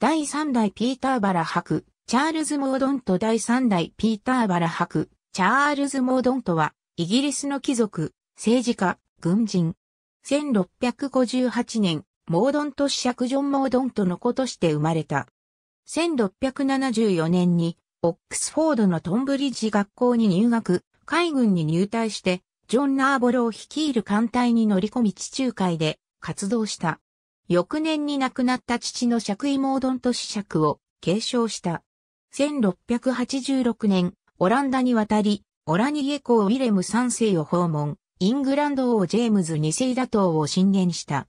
第3代ピーターバラ博、チャールズ・モードント第3代ピーターバラ博、チャールズ・モードントは、イギリスの貴族、政治家、軍人。1658年、モードント子爵ジョン・モードントの子として生まれた。1674年に、オックスフォードのトンブリッジ学校に入学、海軍に入隊して、ジョン・ナーボロを率いる艦隊に乗り込み地中海で活動した。翌年に亡くなった父の釈位モードンと子釈を継承した。1686年、オランダに渡り、オラニエ公ウィレム3世を訪問、イングランド王ジェームズ2世打倒を進言した。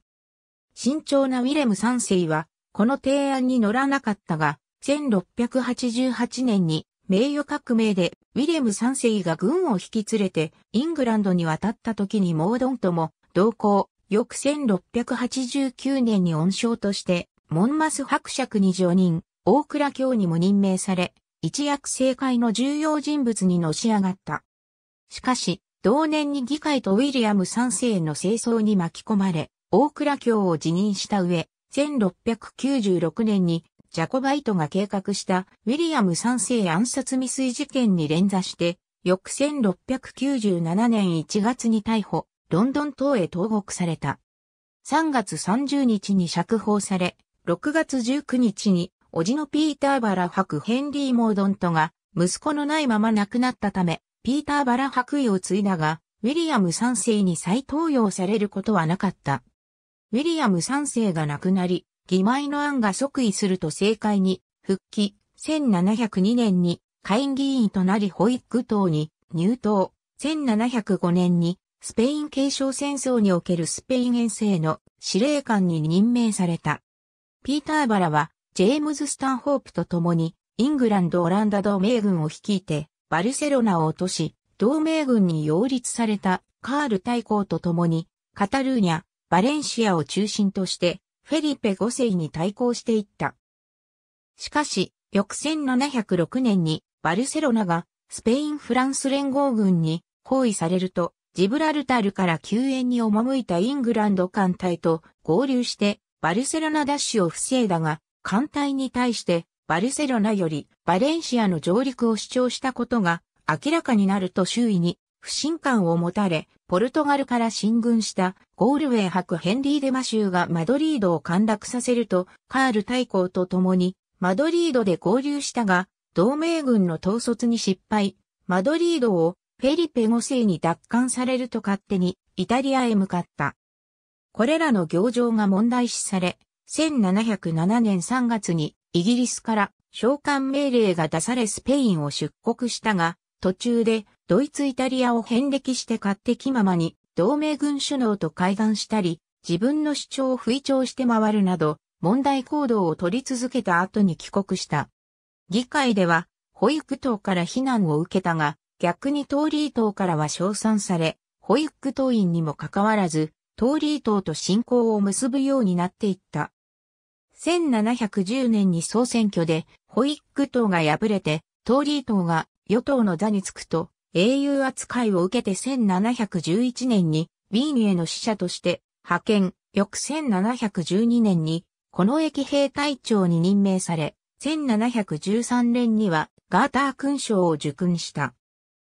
慎重なウィレム3世は、この提案に乗らなかったが、1688年に名誉革命でウィレム3世が軍を引き連れてイングランドに渡った時にモードンとも同行、翌1689年に恩賞として、モンマス伯爵に上任、大倉卿にも任命され、一躍政界の重要人物にのし上がった。しかし、同年に議会とウィリアム3世の清掃に巻き込まれ、大倉卿を辞任した上、1696年にジャコバイトが計画したウィリアム3世暗殺未遂事件に連座して、翌1697年1月に逮捕、ロンドン島へ投獄された。3月30日に釈放され、6月19日に、叔父のピーターバラ博ヘンリー・モードントが、息子のないまま亡くなったため、ピーターバラ博位を継いだが、ウィリアム3世に再登用されることはなかった。ウィリアム3世が亡くなり、義前の案が即位すると政界に復帰、1702年に下院議員となりホイッグ党に入党、1705年にスペイン継承戦争におけるスペイン遠征の司令官に任命された。ピーターバラは、ジェームズ・スタンホープと共に、イングランド・オランダ同盟軍を率いて、バルセロナを落とし、同盟軍に擁立されたカール大公と共に、カタルーニャ、バレンシアを中心として、フェリペ5世に対抗していった。しかし、翌1706年にバルセロナがスペイン・フランス連合軍に包囲されると、ジブラルタルから救援に赴いたイングランド艦隊と合流してバルセロナダッシュを防いだが、艦隊に対してバルセロナよりバレンシアの上陸を主張したことが明らかになると周囲に不信感を持たれ、ポルトガルから進軍したゴールウェイ博ヘンリー・デマ州がマドリードを陥落させると、カール大公と共にマドリードで合流したが、同盟軍の統率に失敗、マドリードをフェリペ5世に奪還されると勝手にイタリアへ向かった。これらの行状が問題視され、1707年3月にイギリスから召喚命令が出されスペインを出国したが、途中でドイツイタリアを遍歴して勝手気ままに同盟軍首脳と会談したり、自分の主張を吹聴して回るなど、問題行動を取り続けた後に帰国した。議会では、保育等から非難を受けたが、逆にトーリー島からは称賛され、ホイック党員にもかかわらず、トーリー島と信仰を結ぶようになっていった。1710年に総選挙で、ホイック党が敗れて、トーリー党が与党の座につくと、英雄扱いを受けて1711年に、ウィーンへの使者として派遣、翌1712年に、この駅兵隊長に任命され、1713年にはガーター勲章を受勲した。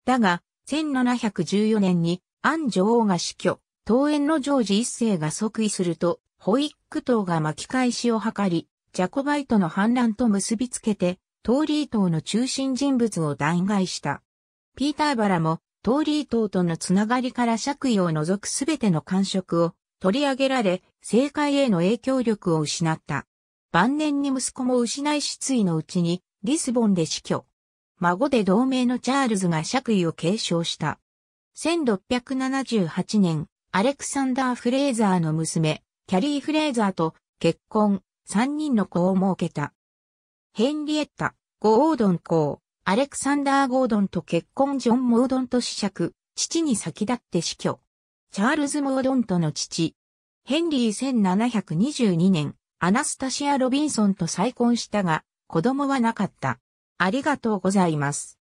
だが、1714年にアン女王が死去、桃園のジョージ一世が即位すると、ホイック島が巻き返しを図り、ジャコバイトの反乱と結びつけて、トーリー島の中心人物を弾劾した。ピーターバラも、トーリー島とのつながりから借位を除くすべての感触を取り上げられ、政界への影響力を失った。晩年に息子も失い失意のうちに、リスボンで死去。孫で同盟のチャールズが爵位を継承した。1678年、アレクサンダー・フレーザーの娘、キャリー・フレーザーと結婚、3人の子を設けた。ヘンリエッタ、ゴードン公、アレクサンダー・ゴードンと結婚ジョン・モードンと子爵、父に先立って死去。チャールズ・モードンとの父。ヘンリー1722年、アナスタシア・ロビンソンと再婚したが、子供はなかった。ありがとうございます。